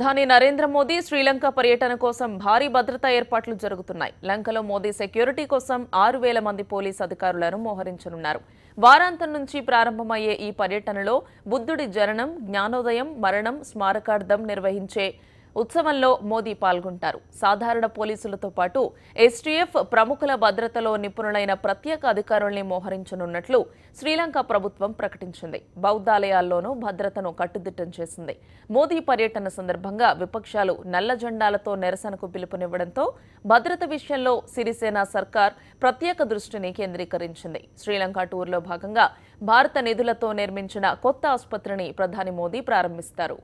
ప్రధాని నరేంద్ర మోదీ శ్రీలంక పర్యటన కోసం భారీ భద్రతా ఏర్పాట్లు జరుగుతున్నాయి లంకలో మోదీ సెక్యూరిటీ కోసం ఆరు వేల మంది పోలీస్ అధికారులను మోహరించనున్నారు వారాంతం నుంచి ప్రారంభమయ్యే ఈ పర్యటనలో బుద్ధుడి జననం జ్ఞానోదయం మరణం స్మారకార్థం నిర్వహించే ఉత్సవంలో మోదీ పాల్గొంటారు సాధారణ పోలీసులతో పాటు ఎస్టీఎఫ్ ప్రముఖుల భద్రతలో నిపుణులైన ప్రత్యేక అధికారుల్ని మోహరించనున్నట్లు శ్రీలంక ప్రభుత్వం ప్రకటించింది బౌద్ధాలయాల్లోనూ భద్రతను కట్టుదిట్టం చేసింది మోదీ పర్యటన సందర్భంగా విపక్షాలు నల్ల జెండాలతో నిరసనకు పిలుపునివ్వడంతో భద్రత విషయంలో సిరిసేన సర్కార్ ప్రత్యేక దృష్టిని కేంద్రీకరించింది శ్రీలంక టూర్లో భాగంగా భారత నిధులతో నిర్మించిన కొత్త ఆసుపత్రిని ప్రధాని మోదీ ప్రారంభిస్తారు